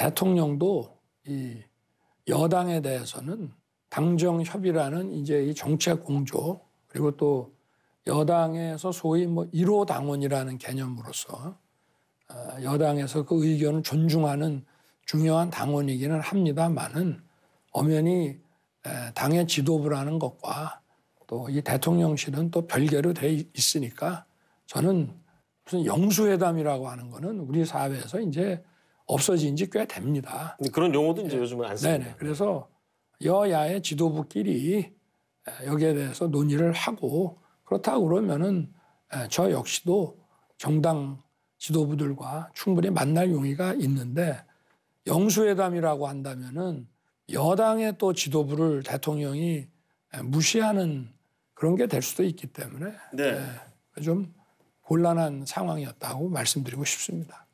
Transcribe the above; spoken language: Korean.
대통령도 이 여당에 대해서는 당정 협의라는 이제 이 정책 공조 그리고 또 여당에서 소위 뭐 1호 당원이라는 개념으로서 어, 여당에서 그 의견을 존중하는 중요한 당원이기는 합니다만은 엄연히 당의 지도부라는 것과 또 이 대통령실은 또 별개로 돼 있으니까 저는 무슨 영수회담이라고 하는 거는 우리 사회에서 이제 없어진 지 꽤 됩니다. 그런 용어도 이제 네. 요즘은 안씁 네네. 그래서 여야의 지도부끼리 여기에 대해서 논의를 하고 그렇다고 그러면은 저 역시도 정당 지도부들과 충분히 만날 용의가 있는데 영수회담이라고 한다면은 여당의 또 지도부를 대통령이 무시하는 그런 게 될 수도 있기 때문에 네. 좀 곤란한 상황이었다고 말씀드리고 싶습니다.